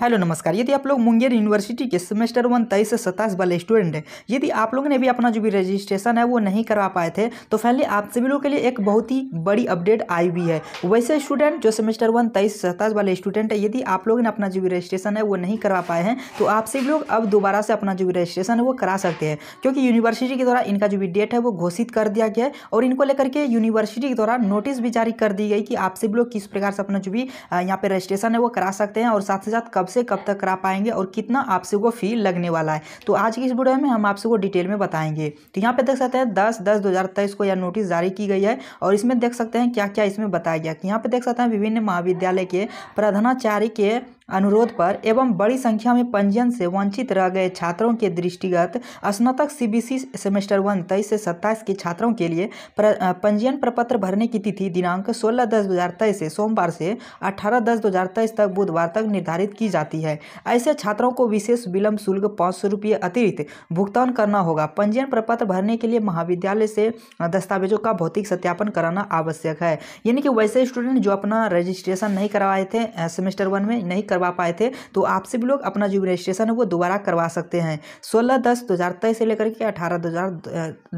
hello नमस्कार यदि आप लोग मुंगेर यूनिवर्सिटी के सेमेस्टर वन तेईस से सत्ताईस वाले स्टूडेंट हैं यदि आप लोगों ने भी अपना जो भी रजिस्ट्रेशन है वो नहीं करवा पाए थे तो पहले आप सभी लोगों के लिए एक बहुत ही बड़ी अपडेट आई हुई है वैसे स्टूडेंट जो सेमेस्टर वन तेईस से सत्ताईस वाले स्टूडेंट है यदि आप लोगों ने अपना जो भी रजिस्ट्रेशन है वो नहीं करवा पाए हैं तो आप सभी लोग अब दोबारा से अपना जो भी रजिस्ट्रेशन है वो करा सकते हैं क्योंकि यूनिवर्सिटी के द्वारा इनका जो भी डेट है वो घोषित कर दिया गया है और इनको लेकर के यूनिवर्सिटी के द्वारा नोटिस भी जारी कर दी गई कि आप सभी लोग किस प्रकार से अपना जो भी यहाँ पर रजिस्ट्रेशन है वो करा सकते हैं और साथ ही साथ कब से कब तक करा पाएंगे और कितना आपसे को फ़ी लगने वाला है तो आज की इस वीडियो में हम आपसे को डिटेल में बताएंगे तो यहाँ पे देख सकते हैं दस दस दो हज़ार तेईस को यह नोटिस जारी की गई है और इसमें देख सकते हैं क्या क्या इसमें बताया गया तो यहाँ पे देख सकते हैं विभिन्न महाविद्यालय के प्रधानाचार्य के अनुरोध पर एवं बड़ी संख्या में पंजीयन से वंचित रह गए छात्रों के दृष्टिगत स्नातक सीबीसी सेमेस्टर वन तेईस से सत्ताईस के छात्रों के लिए पंजीयन प्रपत्र भरने की तिथि दिनांक सोलह दस दो हज़ार तेईस से सोमवार से अठारह दस दो हज़ार तेईस तक बुधवार तक निर्धारित की जाती है ऐसे छात्रों को विशेष विलंब शुल्क पाँच सौ रुपये अतिरिक्त भुगतान करना होगा पंजीयन प्रपत्र भरने के लिए महाविद्यालय से दस्तावेजों का भौतिक सत्यापन कराना आवश्यक है यानी कि वैसे स्टूडेंट जो अपना रजिस्ट्रेशन नहीं करवाए थे सेमेस्टर वन में नहीं कर करवा पाए थे तो आपसे भी लोग अपना जो रजिस्ट्रेशन है वो दोबारा करवा सकते हैं सोलह दस दो हज़ार तेईस से लेकर के अठारह दो हज़ार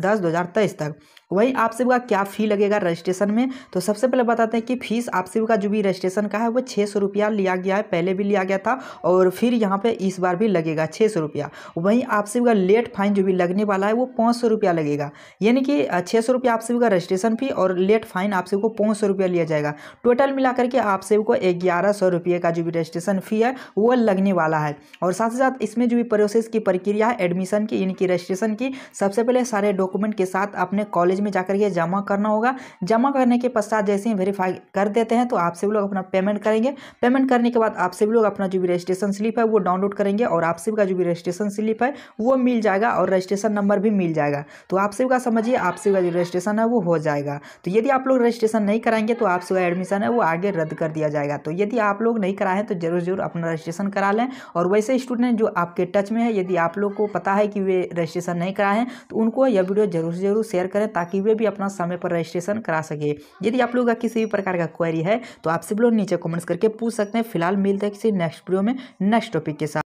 दस दो हज़ार तेईस तक वहीं आप सभी का क्या फ़ी लगेगा रजिस्ट्रेशन में तो सबसे पहले बताते हैं कि फीस आप सभी का जो भी रजिस्ट्रेशन का है वो छः सौ रुपया लिया गया है पहले भी लिया गया था और फिर यहाँ पे इस बार भी लगेगा छः सौ रुपया वहीं आप सभी का लेट फाइन जो भी लगने वाला है वो पाँच सौ रुपया लगेगा यानी कि छः सौ रुपया आप सभी का रजिस्ट्रेशन फ़ी और लेट फाइन आप सभी को पाँच सौ रुपया लिया जाएगा टोटल मिला करके आप सभी को ग्यारह सौ रुपये का जो भी रजिस्ट्रेशन फ़ी है वो लगने वाला है और साथ ही साथ इसमें जो भी प्रोसेस की प्रक्रिया है एडमिशन की इनकी रजिस्ट्रेशन की सबसे पहले सारे डॉक्यूमेंट के साथ अपने कॉलेज में जाकर ये जमा करना होगा जमा करने के पश्चात जैसे ही वेरीफाई कर देते हैं तो आप सभी लोग अपना पेमेंट करेंगे पेमेंट करने के बाद आप सभी लोग अपना जो भी रजिस्ट्रेशन स्लिप है वो डाउनलोड करेंगे और आप सभी का जो भी रजिस्ट्रेशन स्लिप है वो मिल जाएगा और रजिस्ट्रेशन नंबर भी मिल जाएगा तो आप सभी का समझिए आप सभी का जो रजिस्ट्रेशन है वो हो जाएगा तो यदि आप लोग रजिस्ट्रेशन नहीं कराएंगे तो आप सभी एडमिशन है वो आगे रद्द कर दिया जाएगा तो यदि आप लोग नहीं कराएं तो जरूर जरूर अपना रजिस्ट्रेशन करा लें और वैसे स्टूडेंट जो आपके टच में है यदि आप लोग को पता है कि वे रजिस्ट्रेशन नहीं कराएं तो उनको यह वीडियो जरूर जरूर शेयर करें ताकि ताकि वे भी अपना समय पर रजिस्ट्रेशन करा सके यदि आप लोगों का किसी भी प्रकार का क्वेरी है तो आप सब लोग नीचे कमेंट्स करके पूछ सकते हैं फिलहाल मिलते हैं किसी नेक्स्ट वीडियो में नेक्स्ट टॉपिक के साथ